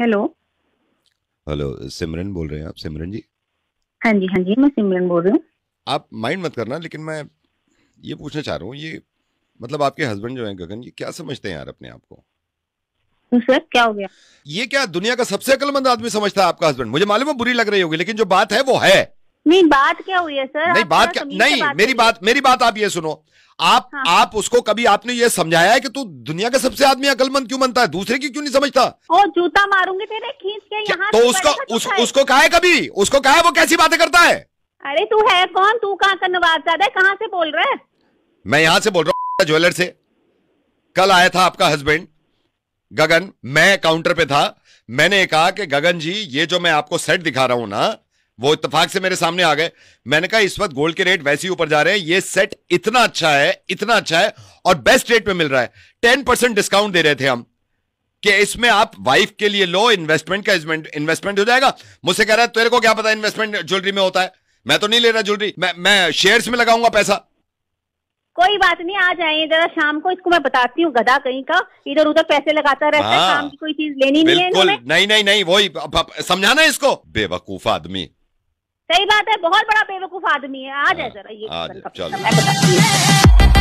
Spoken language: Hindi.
हेलो हेलो सिमरन बोल रहे हैं आप सिमरन जी हाँ जी हाँ जी मैं सिमरन बोल रही हूँ आप माइंड मत करना लेकिन मैं ये पूछना चाह रहा हूँ ये मतलब आपके हस्बैंड जो हैं गगन ये क्या समझते हैं यार अपने आप को सर तो क्या हो गया ये क्या दुनिया का सबसे अकलमंद आदमी समझता है आपका हस्बैंड मुझे मालूम है बुरी लग रही होगी लेकिन जो बात है वो है नहीं बात क्या हुई है सर नहीं बात क्या नहीं बात मेरी बात मेरी बात आप ये सुनो आप हाँ। आप उसको कभी आपने ये समझाया है कि तू दुनिया का सबसे आदमी अकलमंद क्यों बनता है दूसरे की क्यों नहीं समझता ओ जूता मारूंगी तेरे खींच के यहाँ तो उसको उस, उसको कहा है कभी उसको कहा है वो कैसी बातें करता है अरे तू है कौन तू कहाँ का नवाबजादा है कहाँ से बोल रहा है मैं यहाँ से बोल रहा हूँ ज्वेलर से कल आया था आपका हस्बैंड गगन मैं काउंटर पे था मैंने कहा कि गगन जी ये जो मैं आपको सेट दिखा रहा हूँ ना वो इतफाक से मेरे सामने आ गए मैंने कहा इस वक्त गोल्ड के रेट वैसे ही ऊपर जा रहे हैं ये सेट इतना अच्छा है इतना अच्छा है और बेस्ट रेट पे मिल रहा है टेन परसेंट डिस्काउंट दे रहे थे हम कि इसमें आप वाइफ के लिए लो इन्वेस्टमेंट का इन्वेस्टमेंट हो जाएगा मुझसे कह रहा है तेरे को क्या पता इन्वेस्टमेंट ज्वेलरी में होता है मैं तो नहीं ले रहा ज्वेलरी मैं मैं शेयर्स में लगाऊंगा पैसा कोई बात नहीं आ जाए जरा शाम को इसको मैं बताती हूँ गधा कहीं का इधर उधर पैसे लगाता रहता है हाँ। की कोई चीज लेनी नहीं है नहीं नहीं नहीं वही समझाना इसको बेवकूफ आदमी सही बात है बहुत बड़ा बेवकूफ आदमी है आ जाए हाँ, जरा ये